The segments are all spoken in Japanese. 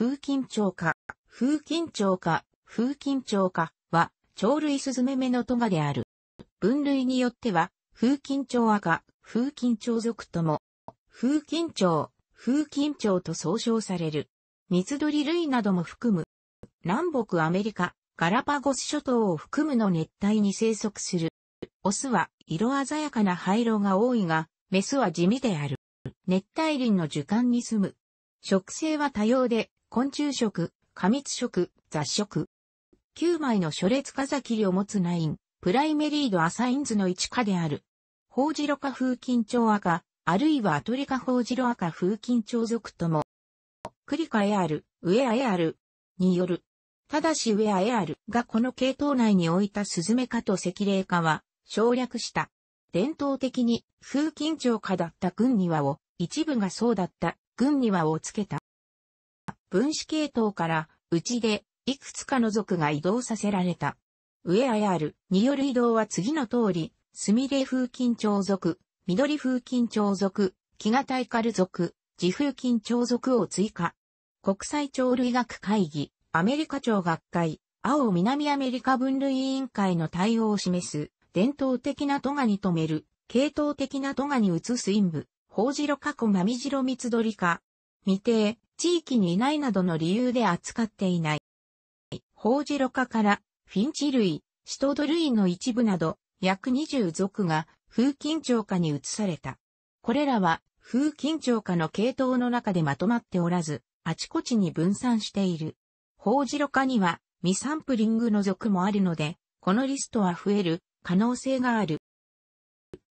風琴鳥か、風琴鳥か、風琴鳥か、は、鳥類スズメメのトガである。分類によっては、風琴鳥赤、風琴鳥属とも、風琴鳥、風琴鳥と総称される。水鳥類なども含む。南北アメリカ、ガラパゴス諸島を含むの熱帯に生息する。オスは色鮮やかな灰色が多いが、メスは地味である。熱帯林の樹幹に住む。植生は多様で、昆虫食、過密食、雑食。9枚の書列化ざりを持つナイン、プライメリードアサインズの一家である。ホウジロカ風緊張赤、あるいはアトリカホウジロ赤風緊張族とも、クリカエアル、ウェアエアルによる。ただしウェアエアルがこの系統内に置いたスズメ科と赤霊科は省略した。伝統的に風緊張科だった軍庭を、一部がそうだった軍庭をつけた。分子系統から、うちで、いくつかの族が移動させられた。ウェアヤールによる移動は次の通り、スミレ風筋長族、緑風筋長族、キガタイカル族、自風筋長族を追加。国際鳥類学会議、アメリカ鳥学会、青南アメリカ分類委員会の対応を示す、伝統的なトガに止める、系統的なトガに移す陰部、ホウジロ過去マミジロミツドリ科。未定、地域にいないなどの理由で扱っていない。ホウジロ科からフィンチ類、シトド類の一部など約20属が風緊張下に移された。これらは風緊張下の系統の中でまとまっておらず、あちこちに分散している。ホウジロ科には未サンプリングの属もあるので、このリストは増える可能性がある。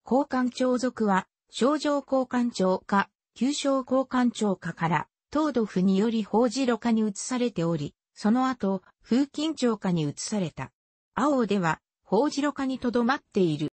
交換腸属は、症状交換腸か、急症交換腸かから、東土府により法事路下に移されており、その後、風緊張下に移された。青では、法事路下に留まっている。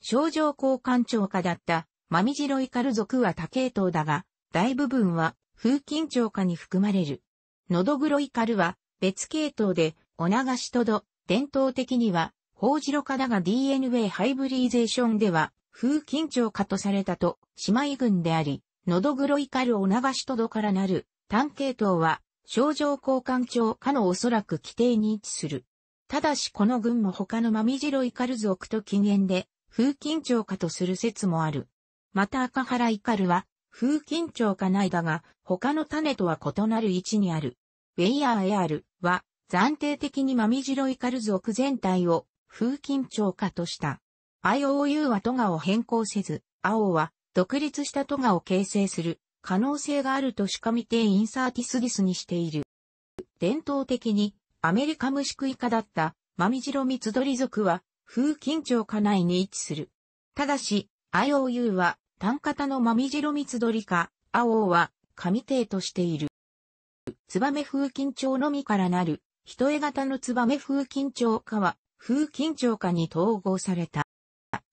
症状交換庁下だった、マミジロイカル族は多系統だが、大部分は風緊張下に含まれる。ノドグロイカルは別系統で、お流しとど、伝統的には、法事路下だが DNA ハイブリゼーションでは、風緊張下とされたと、姉妹群であり、喉黒イカルを流しとどからなる、単系統は、症状交換症かのおそらく規定に位置する。ただしこの群も他のマミジロイカル族と起源で、風緊張かとする説もある。また赤原イカルは、風緊張かないだが、他の種とは異なる位置にある。ウェイヤーエアルは、暫定的にマミジロイカル族全体を、風緊張かとした。IOU は都がを変更せず、青は独立したトガを形成する可能性があるとしか見てインサーティスディスにしている。伝統的にアメリカ虫食い科だったマミジロミツドリ族は風緊張家内に位置する。ただし、IOU は単型のマミジロミツドリ科、AO は神帝としている。ツバメ風緊張のみからなる、人絵型のツバメ風緊張科は風緊張科に統合された。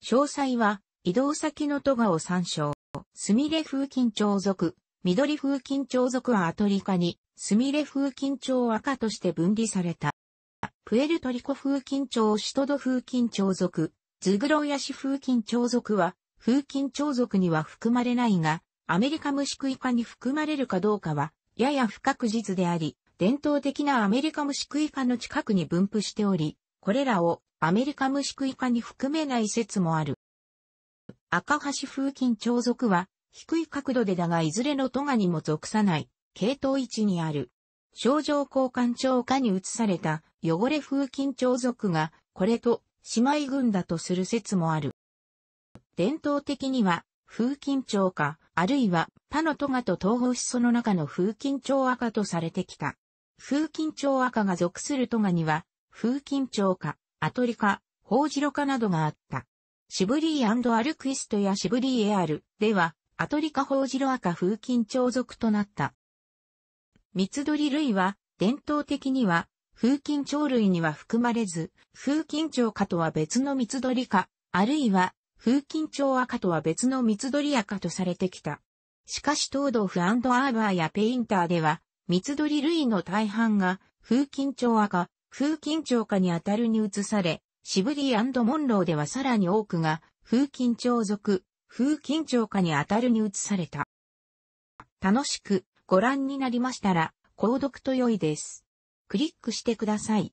詳細は移動先の戸がを参照。スミレ風緊張族、緑風緊張族はアトリカに、スミレ風緊張赤として分離された。プエルトリコ風緊張シトド風緊張族、ズグロヤシ風緊張族は、風緊張族には含まれないが、アメリカ虫食い科に含まれるかどうかは、やや不確実であり、伝統的なアメリカ虫食い科の近くに分布しており、これらをアメリカ虫食い科に含めない説もある。赤橋風近長属は、低い角度でだがいずれのトガにも属さない、系統位置にある。症状交換長下に移された汚れ風近長属が、これと姉妹群だとする説もある。伝統的には、風近長か、あるいは他のトガと統合しその中の風近長赤とされてきた。風近長赤が属するトガには、風近長か、アトリか、ホウジロかなどがあった。シブリーアルクイストやシブリーエアルでは、アトリカホウジロアカ風近鳥属となった。三つ鳥類は、伝統的には、風近鳥類には含まれず、風近鳥科とは別の三つ鳥科、あるいは、風近鳥赤とは別の三つ鳥赤とされてきた。しかし東道府アーバーやペインターでは、三つ鳥類の大半が、風近鳥赤、風近鳥科にあたるに移され、シブリーモンローではさらに多くが、風緊張族、風緊張下にあたるに移された。楽しくご覧になりましたら、購読と良いです。クリックしてください。